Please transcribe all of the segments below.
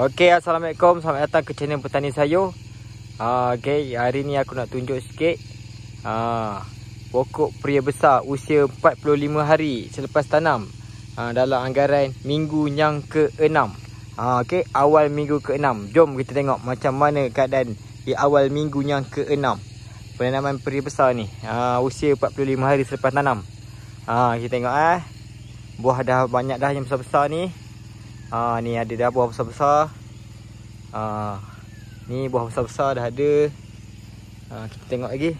Okey, Assalamualaikum. Selamat datang ke channel Petani Sayur. Ha, ah, okay, hari ni aku nak tunjuk sikit. Ha, pokok pria besar usia 45 hari selepas tanam. Ha, dalam anggaran minggu yang ke-6. Ha, okay, awal minggu ke-6. Jom kita tengok macam mana keadaan di awal minggu yang ke-6. Penanaman pria besar ni. Ha, usia 45 hari selepas tanam. Ha, kita tengok eh. Buah dah banyak dah yang besar-besar ni. Ah ni ada dah buah besar-besar. Ah ni buah besar-besar dah ada. Ah kita tengok lagi.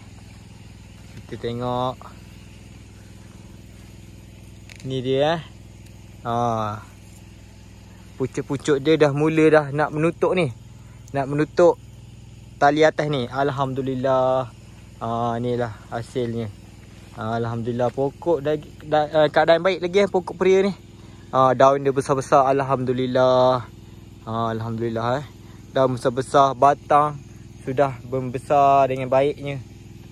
Kita tengok. Ni dia eh. Ah. Pucuk-pucuk dia dah mula dah nak menutup ni. Nak menutup tali atas ni. Alhamdulillah. Ah lah hasilnya. Ah, Alhamdulillah pokok dah, dah eh, keadaan baik lagi eh pokok peria ni uh, ah, daun dia besar-besar alhamdulillah. Uh, alhamdulillah eh. Daun besar-besar batang sudah membesar dengan baiknya.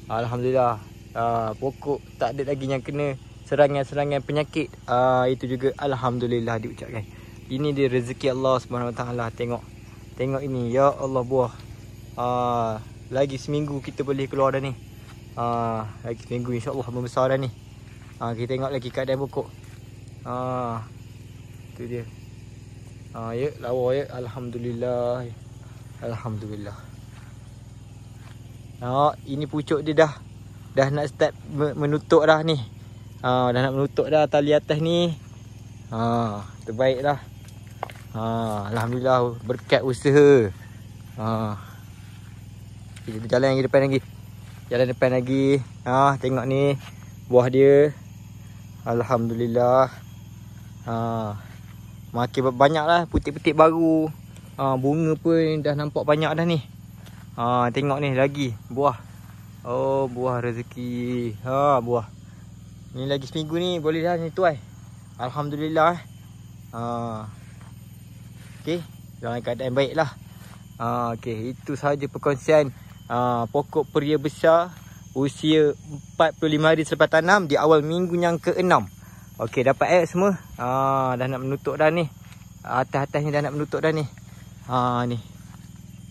Alhamdulillah. Uh, pokok tak ada lagi yang kena serangan-serangan penyakit. Uh, itu juga alhamdulillah diucapkan. Ini dia rezeki Allah SWT tengok. Tengok ini ya Allah buah. Uh, lagi seminggu kita boleh keluar dah ni. Uh, lagi seminggu insya-Allah membesar dah ni. Uh, kita tengok lagi keadaan pokok. Ah tu dia. Ha ya lawa ya alhamdulillah. Alhamdulillah. Ha ini pucuk dia dah dah nak start menutup dah ni. Ha dah nak menutup dah tali atas ni. Ha terbaiklah. Ha alhamdulillah berkat usaha. Ha kita berjalan lagi depan lagi. Jalan depan lagi. Ha tengok ni buah dia. Alhamdulillah. Ha Makin banyak lah putik putih baru ha, Bunga pun dah nampak banyak dah ni ha, Tengok ni lagi buah Oh buah rezeki ha, buah Ni lagi seminggu ni boleh dah ni tuai Alhamdulillah ha. Eh. Ah. Okay dalam keadaan baik lah ha, okay. Itu sahaja perkongsian ha, Pokok peria besar Usia 45 hari selepas tanam Di awal minggu yang ke-6 Okey dapat eh semua. Ha dah nak menutup dah ni. Atas-atas ni dah nak menutup dah ni. Ha ni.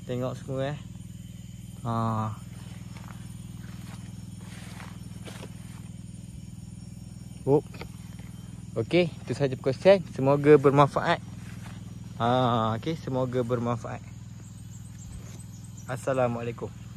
Tengok semua eh. Ha. Oh. Okey, itu saja perkongsian. Semoga bermanfaat. Ha okey, semoga bermanfaat. Assalamualaikum.